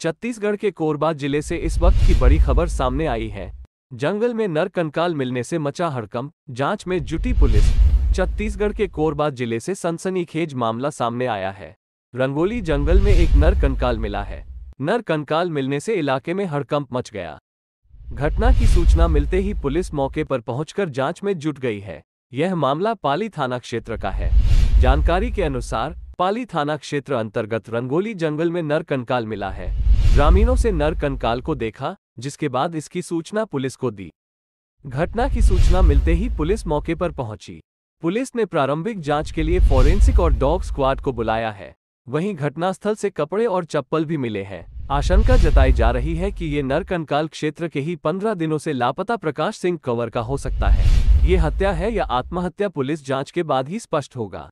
छत्तीसगढ़ के कोरबा जिले से इस वक्त की बड़ी खबर सामने आई है जंगल में नर कंकाल मिलने से मचा हड़कम जांच में जुटी पुलिस छत्तीसगढ़ के कोरबा जिले से सनसनीखेज मामला सामने आया है रंगोली जंगल में एक नर कंकाल मिला है नर कंकाल मिलने से इलाके में हड़कंप मच गया घटना की सूचना मिलते ही पुलिस मौके पर पहुंचकर जांच में जुट गई है यह मामला पाली थाना क्षेत्र का है जानकारी के अनुसार पाली थाना क्षेत्र अंतर्गत रंगोली जंगल में नर कंकाल मिला है ग्रामीणों से नर कंकाल को देखा जिसके बाद इसकी सूचना पुलिस को दी घटना की सूचना मिलते ही पुलिस मौके पर पहुंची पुलिस ने प्रारंभिक जांच के लिए फॉरेंसिक और डॉग स्क्वाड को बुलाया है वहीं घटनास्थल से कपड़े और चप्पल भी मिले हैं आशंका जताई जा रही है कि ये नरकनकाल क्षेत्र के ही पंद्रह दिनों से लापता प्रकाश सिंह कंवर का हो सकता है ये हत्या है या आत्महत्या पुलिस जांच के बाद ही स्पष्ट होगा